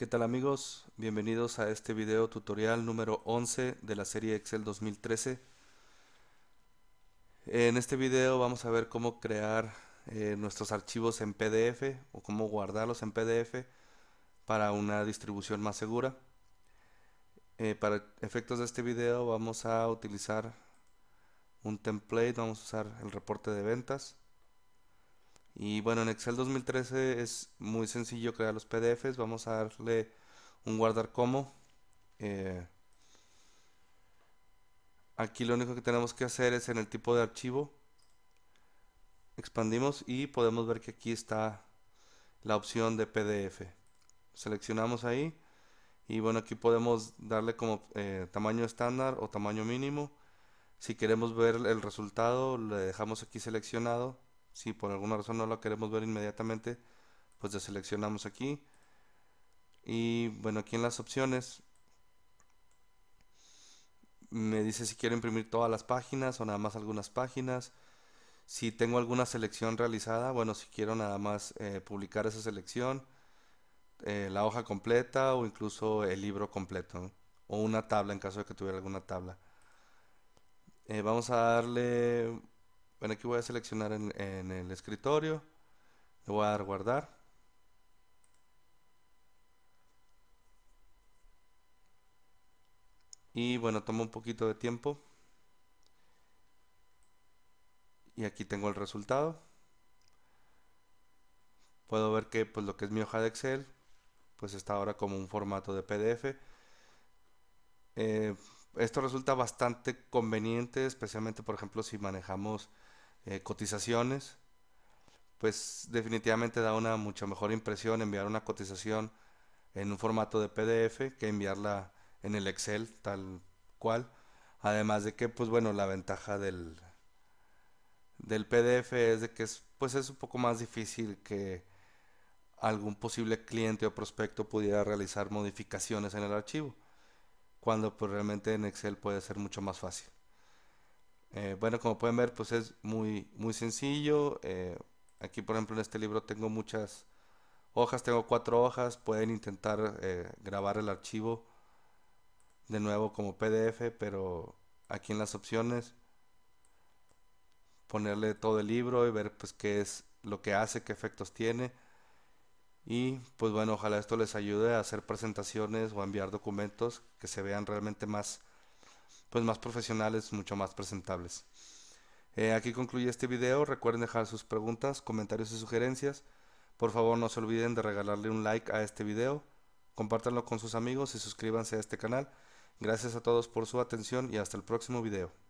¿Qué tal amigos? Bienvenidos a este video tutorial número 11 de la serie Excel 2013. En este video vamos a ver cómo crear eh, nuestros archivos en PDF o cómo guardarlos en PDF para una distribución más segura. Eh, para efectos de este video vamos a utilizar un template, vamos a usar el reporte de ventas. Y bueno, en Excel 2013 es muy sencillo crear los PDFs. Vamos a darle un guardar como. Eh, aquí lo único que tenemos que hacer es en el tipo de archivo. Expandimos y podemos ver que aquí está la opción de PDF. Seleccionamos ahí. Y bueno, aquí podemos darle como eh, tamaño estándar o tamaño mínimo. Si queremos ver el resultado, le dejamos aquí seleccionado si por alguna razón no lo queremos ver inmediatamente, pues deseleccionamos aquí. Y bueno, aquí en las opciones me dice si quiero imprimir todas las páginas o nada más algunas páginas. Si tengo alguna selección realizada, bueno, si quiero nada más eh, publicar esa selección, eh, la hoja completa o incluso el libro completo o una tabla en caso de que tuviera alguna tabla. Eh, vamos a darle bueno, aquí voy a seleccionar en, el escritorio. Le voy a dar guardar. Y bueno, toma un poquito de tiempo. Y aquí tengo el resultado. Puedo ver que pues, lo que es mi hoja de Excel, pues está ahora como un formato de PDF. Eh, esto resulta bastante conveniente, especialmente por ejemplo si manejamos eh, cotizaciones, pues definitivamente da una mucha mejor impresión enviar una cotización en un formato de PDF que enviarla en el Excel tal cual. Además de que, pues bueno, la ventaja del, del PDF es de que es, pues es un poco más difícil que algún posible cliente o prospecto pudiera realizar modificaciones en el archivo, cuando pues realmente en Excel puede ser mucho más fácil. Eh, bueno, como pueden ver, pues es muy, muy sencillo. Eh, aquí, por ejemplo, en este libro tengo muchas hojas, tengo cuatro hojas. Pueden intentar eh, grabar el archivo de nuevo como PDF, pero aquí en las opciones ponerle todo el libro y ver pues qué es lo que hace, qué efectos tiene. Y pues bueno, ojalá esto les ayude a hacer presentaciones o a enviar documentos que se vean realmente más pues más profesionales, mucho más presentables. Eh, aquí concluye este video, recuerden dejar sus preguntas, comentarios y sugerencias. Por favor no se olviden de regalarle un like a este video, compártanlo con sus amigos y suscríbanse a este canal. Gracias a todos por su atención y hasta el próximo video.